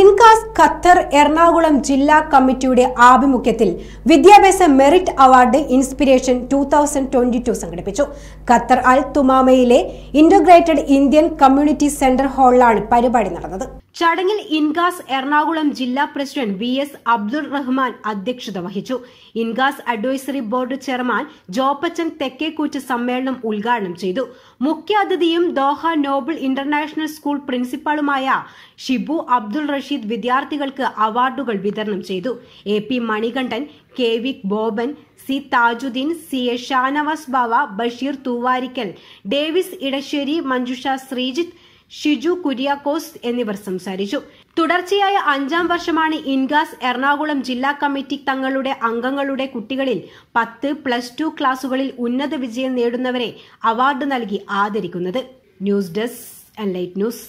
INCAS Qatar Ernakulam ജില്ലാ കമ്മിറ്റിയുടെ ആഭിമുഖ്യത്തിൽ വിദ്യാഭ്യാസ merit award inspiration two thousand twenty two സംഘടിപ്പിച്ചു ഖത്തർ അൽ തുമാമയിലെ ഇന്റഗ്രേറ്റഡ് ഇന്ത്യൻ കമ്മ്യൂണിറ്റി സെന്റർ ഹാളിലാണ് പരിപാടി നടന്നത് ചടങ്ങിൽ ഇൻഗാസ് എറണാകുളം ജില്ലാ president V S Abdul Rahman അധ്യക്ഷത വഹിച്ചു ഇൻഗാസ് advisory board chairman Joppachan Thekkekoott സമ്മേളനം ഉദ്ഘാടനം ചെയ്തു അതിഥിയും ദോഹ നോബിൾ ഇന്റർനാഷണൽ സ്കൂൾ പ്രിൻസിപ്പാളുമായ ഷിബു അബ്ദുൾ റഷീദ് വിദ്യാർത്ഥികൾക്ക് അവാർഡുകൾ വിതരണം ചെയ്തു A P Manikandan K V Boban C Thajudheen C A Shanavas Bava Basheer Thoovarikkal Davis Edasseri Manjusha Sreejith Shiju Kuriakose എന്നിവർ സംസാരിച്ചു തുടർച്ചയായ അഞ്ചാം വർഷമാണ് ഇൻഗാസ് എറണാകുളം ജില്ലാ കമ്മിറ്റി തങ്ങളുടെ അംഗങ്ങളുടെ കുട്ടികളിൽ പത്ത് പ്ലസ് ടു ക്ലാസുകളിൽ ഉന്നത വിജയം നേടുന്നവരെ അവാർഡ് നൽകി ആദരിക്കുന്നത് ന്യൂസ് ഡെസ്ക് ന്യൂസ്